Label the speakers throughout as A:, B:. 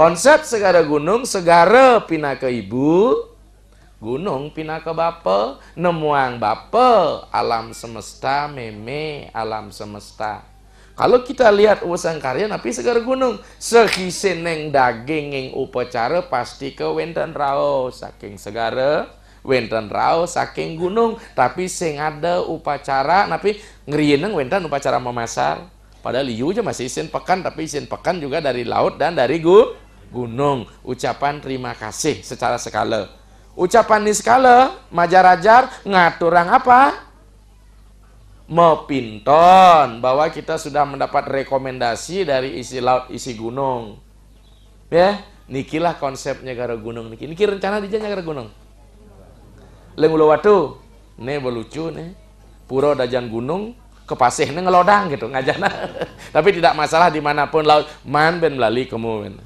A: Konsep segara gunung segara pina ke ibu, gunung pina ke bapa nemuang bapa alam semesta meme alam semesta. Kalau kita lihat usang karya tapi segara gunung, sehisi neng daging yang upacara pasti ke wenten rao saking segara wenten rao saking gunung tapi sing ada upacara tapi ngerieneng wenten upacara memasar padahal liu aja masih isin pekan tapi isin pekan juga dari laut dan dari gu gunung. Ucapan terima kasih secara skala. Ucapan di skala, majar-ajar, ngaturang apa? Mepinton, bahwa kita sudah mendapat rekomendasi dari isi laut, isi gunung. Ya, nikilah konsepnya gara gunung niki. Niki rencana dijanya gara gunung. Leng watu, ne belucu ne. Puro dajan gunung, ke pasih ngelodang gitu ngajana tapi tidak masalah dimanapun laut man ben melalui kemudian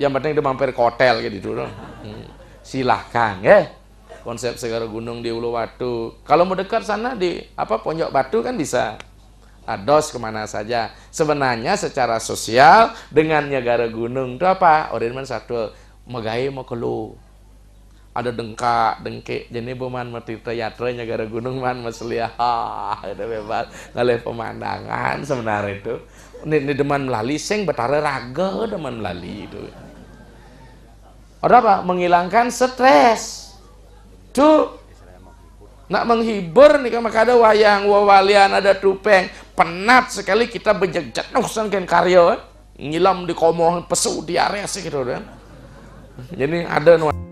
A: yang penting dia mampir ke hotel gitu loh hmm. silahkan ya konsep segara gunung di Uluwatu kalau mau dekat sana di apa ponjok Batu kan bisa ados kemana saja sebenarnya secara sosial dengan negara gunung itu apa orang satu megai mau kelu ada dengkak dengke jadi buman mati teyatra, negara gunung man mesliha ada bebas ngalih pemandangan sebenarnya itu ini, ini deman melalui sing betara raga deman melalui itu Orang apa? Menghilangkan stres. Tu, Nak menghibur nih maka ada wayang, wawalian, ada tupeng. Penat sekali kita bejejat nuh sangkain karyo. Eh. Ngilam di komoh pesu diare sih gitu kan. Jadi ada nuan.